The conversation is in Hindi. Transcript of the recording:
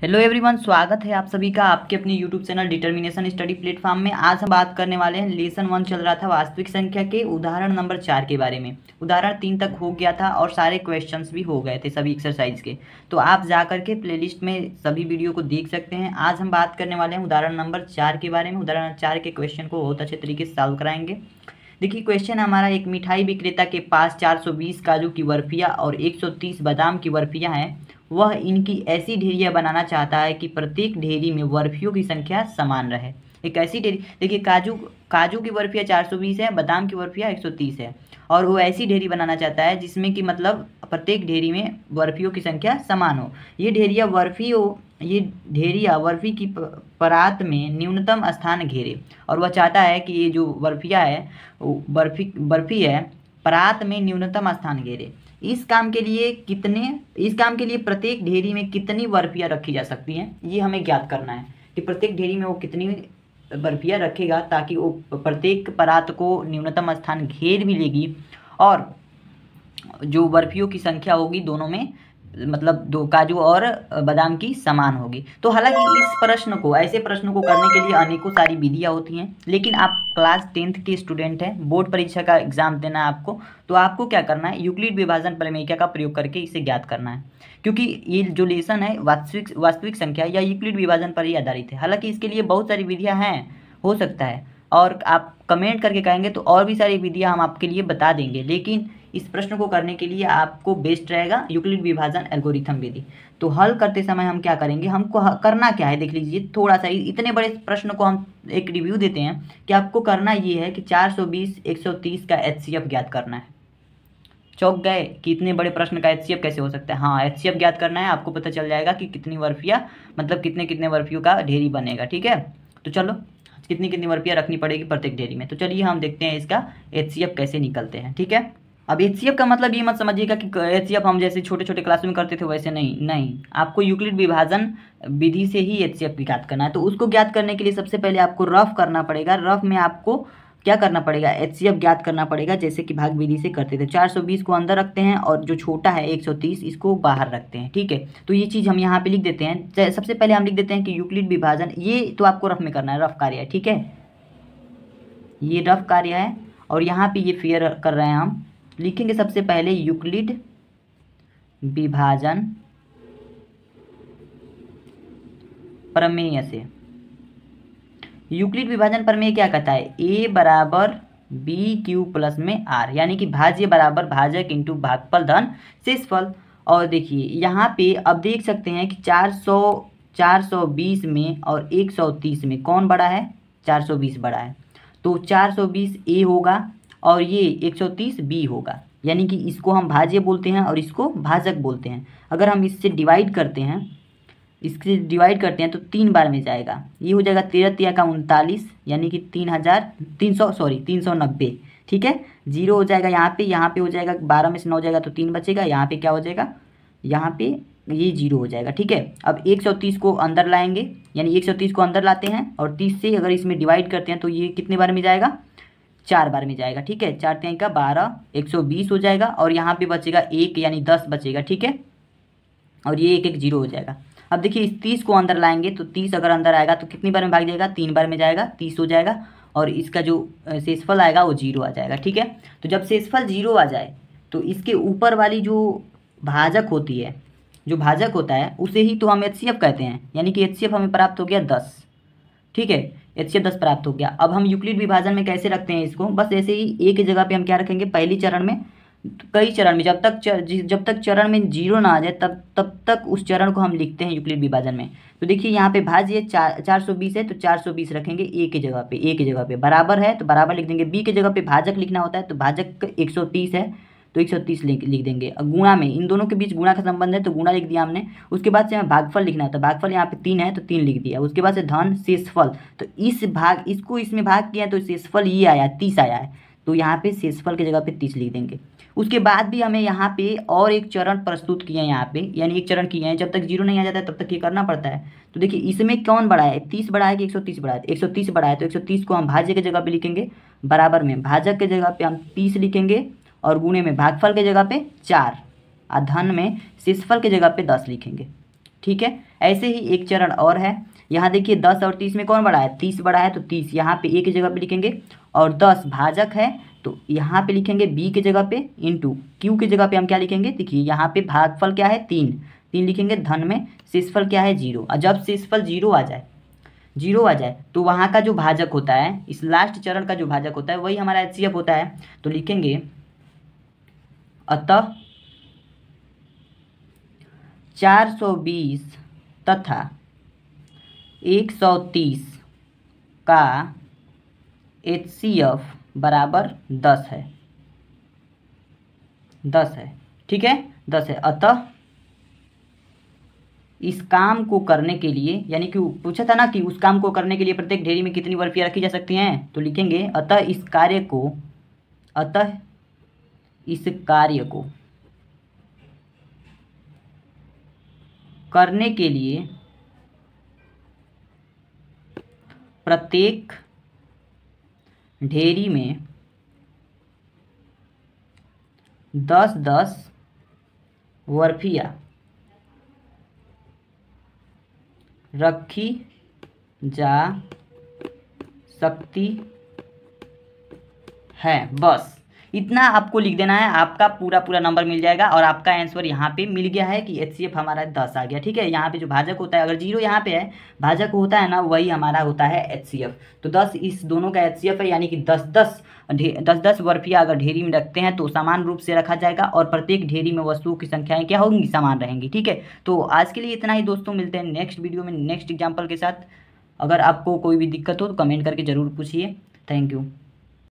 हेलो एवरीवन स्वागत है आप सभी का आपके अपने YouTube channel determination study platform में आज हम बात करने वाले हैं लेसन वन चल रहा था वास्तविक संख्या के उदाहरण नंबर चार के बारे में उदाहरण तीन तक हो गया था और सारे क्वेश्चंस भी हो गए थे सभी एक्सरसाइज के तो आप जा के प्ले में सभी वीडियो को देख सकते हैं आज हम बात करने वाले हैं उदाहरण नंबर चार के बारे में उदाहरण चार के क्वेश्चन को बहुत अच्छे तरीके से सॉल्व कराएंगे देखिए क्वेश्चन हमारा एक मिठाई विक्रेता के पास 420 काजू की बर्फियाँ और 130 बादाम की बर्फियाँ हैं वह इनकी ऐसी ढेरिया बनाना चाहता है कि प्रत्येक ढेरी में बर्फियों की संख्या समान रहे एक ऐसी ढेरी देखिए काजू काजू की बर्फिया बीस है बादाम की बर्फिया तीस है और वो ऐसी ढेरी बनाना चाहता है जिसमें कि मतलब प्रत्येक ढेरी में बर्फियों की संख्या समान हो ये ढेरिया बर्फी हो ये ढेरिया बर्फी की परात में न्यूनतम स्थान घेरे और वह चाहता है कि ये जो बर्फिया है बर्फी बर्फी है परात में न्यूनतम स्थान घेरे इस काम के लिए कितने इस काम के लिए प्रत्येक ढेरी में कितनी बर्फियाँ रखी जा सकती हैं ये हमें ज्ञात करना है कि प्रत्येक ढेरी में वो कितनी बर्फियाँ रखेगा ताकि वो प्रत्येक परात को न्यूनतम स्थान घेर भी लेगी और जो बर्फियों की संख्या होगी दोनों में मतलब दो काजू और बादाम की समान होगी तो हालांकि इस प्रश्न को ऐसे प्रश्नों को करने के लिए अनेकों सारी विधियाँ होती हैं लेकिन आप क्लास टेंथ के स्टूडेंट हैं बोर्ड परीक्षा का एग्जाम देना है आपको तो आपको क्या करना है यूक्लिड विभाजन प्रमेयिका का प्रयोग करके इसे ज्ञात करना है क्योंकि ये जो लेसन है वास्तविक वास्तविक संख्या या यूक्लिड विभाजन पर ही आधारित है हालांकि इसके लिए बहुत सारी विधियाँ हैं हो सकता है और आप कमेंट करके कहेंगे तो और भी सारी विधियाँ हम आपके लिए बता देंगे लेकिन इस प्रश्न को करने के लिए आपको बेस्ट रहेगा यूक्लिड विभाजन एल्गोरिथम विधि तो हल करते समय हम क्या करेंगे हमको करना क्या है देख लीजिए थोड़ा सा इतने बड़े प्रश्न को हम एक रिव्यू देते हैं कि आपको करना ये है कि 420 130 का एच ज्ञात करना है चौक गए कि इतने बड़े प्रश्न का एच कैसे हो सकता है हाँ एच ज्ञात करना है आपको पता चल जाएगा कि कितनी वर्फिया मतलब कितने कितने वर्फियों का ढेरी बनेगा ठीक है तो चलो कितनी कितनी वर्फियाँ रखनी पड़ेगी प्रत्येक ढेरी में तो चलिए हम देखते हैं इसका एच कैसे निकलते हैं ठीक है अब एच का मतलब ये मत समझिएगा कि एच हम जैसे छोटे छोटे क्लासों में करते थे वैसे नहीं नहीं आपको यूक्लिड विभाजन विधि से ही एच ज्ञात करना है तो उसको ज्ञात करने के लिए सबसे पहले आपको रफ करना पड़ेगा रफ में आपको क्या करना पड़ेगा एच ज्ञात करना पड़ेगा जैसे कि भाग विधि से करते थे 420 को अंदर रखते हैं और जो छोटा है 130 इसको बाहर रखते हैं ठीक है तो ये चीज़ हम यहाँ पे लिख देते हैं सबसे पहले हम लिख देते हैं कि यूक्लिड विभाजन ये तो आपको रफ में करना है रफ कार्य है ठीक है ये रफ कार्य है और यहाँ पे ये फेयर कर रहे हैं हम लिखेंगे सबसे पहले यूक्लिड विभाजन प्रमेय से यूक्लिड विभाजन प्रमेय क्या कहता है ए बराबर बी क्यू प्लस में आर यानी कि भाज्य बराबर भाजक इंटू भागफल धन शेषफल और देखिए यहाँ पे अब देख सकते हैं कि चार सौ चार सौ बीस में और एक सौ तीस में कौन बड़ा है चार सौ बीस बड़ा है तो चार सौ बीस ए होगा और ये 130 बी होगा यानी कि इसको हम भाज्य बोलते हैं और इसको भाजक बोलते हैं अगर हम इससे डिवाइड करते हैं इससे डिवाइड करते हैं तो तीन बार में जाएगा ये हो जाएगा तेरह तेरह का उनतालीस यानी कि तीन हज़ार तीन सौ सॉरी तीन सौ नब्बे ठीक है जीरो हो जाएगा यहाँ पे यहाँ पे हो जाएगा बारह में से नौ जाएगा तो तीन बचेगा यहाँ पे क्या हो जाएगा यहाँ पे ये जीरो हो जाएगा ठीक है अब एक सौ तीस को अंदर लाएंगे यानी एक सौ तीस को अंदर लाते हैं और तीस से अगर इसमें डिवाइड करते हैं तो ये कितने बार में जाएगा चार बार में जाएगा ठीक है चार तय का बारह एक सौ बीस हो जाएगा और यहाँ पे बचेगा एक यानी दस बचेगा ठीक है और ये एक एक जीरो हो जाएगा अब देखिए इस तीस को अंदर लाएंगे तो तीस अगर अंदर आएगा तो कितनी बार में भाग जाएगा तीन बार में जाएगा तीस हो जाएगा और इसका जो शेषफल आएगा वो जीरो आ जाएगा ठीक है तो जब शेषफल जीरो आ जाए तो इसके ऊपर वाली जो भाजक होती है जो भाजक होता है उसे ही तो हम एच कहते हैं यानी कि एच हमें प्राप्त हो गया दस ठीक है एच दस प्राप्त हो गया अब हम यूक्लिड विभाजन में कैसे रखते हैं इसको बस ऐसे ही एक जगह पे हम क्या रखेंगे पहली चरण में कई चरण में जब तक चर, जब तक चरण में जीरो ना आ जाए तब तब तक उस चरण को हम लिखते हैं यूक्लिड विभाजन में तो देखिए यहाँ पे भाज्य चार चार सौ बीस है तो चार सौ बीस रखेंगे ए के जगह पे ए के जगह पे बराबर है तो बराबर लिख देंगे बी के जगह पे भाजक लिखना होता है तो भाजक एक सौ तीस है तो एक सौ तीस लिख देंगे देंगे गुणा में इन दोनों के बीच गुणा का संबंध है तो गुणा लिख दिया हमने उसके बाद से हमें भागफल लिखना है तो भागफल यहाँ पे तीन है तो तीन लिख दिया उसके बाद से धन शेषफल तो इस भाग इसको इसमें भाग किया तो शेषफल ये आया तीस आया है तो यहाँ पे शेषफल की जगह पे तीस लिख देंगे उसके बाद भी हमें यहाँ पे और एक चरण प्रस्तुत किए हैं यहाँ पे यानी एक चरण किए हैं जब तक जीरो नहीं आ जाता है तब तक ये करना पड़ता है तो देखिए इसमें कौन बढ़ा है तीस बढ़ा है कि एक सौ तीस बढ़ा है एक सौ तीस बढ़ा है तो एक सौ तीस को हम भाज्य की जगह पे लिखेंगे बराबर में भाजक की जगह पे हम तीस लिखेंगे और गुणे में भागफल के जगह पे चार और धन में शिष्यफल के जगह पे दस लिखेंगे ठीक है ऐसे ही एक चरण और है यहाँ देखिए दस और तीस में कौन बड़ा है तीस बड़ा है तो तीस यहाँ पे ए की जगह पे लिखेंगे और दस भाजक है तो यहाँ पे लिखेंगे बी के जगह पे इंटू क्यू की जगह पे हम क्या लिखेंगे देखिए यहाँ पे भागफल क्या है तीन तीन लिखेंगे धन में शिष्यफल क्या है जीरो और जब शिष्यफल जीरो आ जाए जीरो आ जाए तो वहाँ का जो भाजक होता है इस लास्ट चरण का जो भाजक होता है वही हमारा एच होता है तो लिखेंगे अतः बीस तथा एक सौ तीस का एच सी एफ बराबर दस है दस है ठीक है दस है अतः इस काम को करने के लिए यानी कि पूछा था ना कि उस काम को करने के लिए प्रत्येक ढेरी में कितनी बर्फियाँ रखी जा सकती हैं तो लिखेंगे अतः इस कार्य को अतः इस कार्य को करने के लिए प्रत्येक ढेरी में दस दस वर्फिया रखी जा सकती है बस इतना आपको लिख देना है आपका पूरा पूरा नंबर मिल जाएगा और आपका आंसर यहाँ पे मिल गया है कि एच हमारा दस आ गया ठीक है यहाँ पे जो भाजक होता है अगर जीरो यहाँ पे है भाजक होता है ना वही हमारा होता है एच तो दस इस दोनों का एच है यानी कि दस दस दस दस बर्फिया अगर ढेरी में रखते हैं तो समान रूप से रखा जाएगा और प्रत्येक ढेरी में वस्तुओं की संख्याएं क्या होंगी समान रहेंगी ठीक है तो आज के लिए इतना ही दोस्तों मिलते हैं नेक्स्ट वीडियो में नेक्स्ट एग्जाम्पल के साथ अगर आपको कोई भी दिक्कत हो तो कमेंट करके ज़रूर पूछिए थैंक यू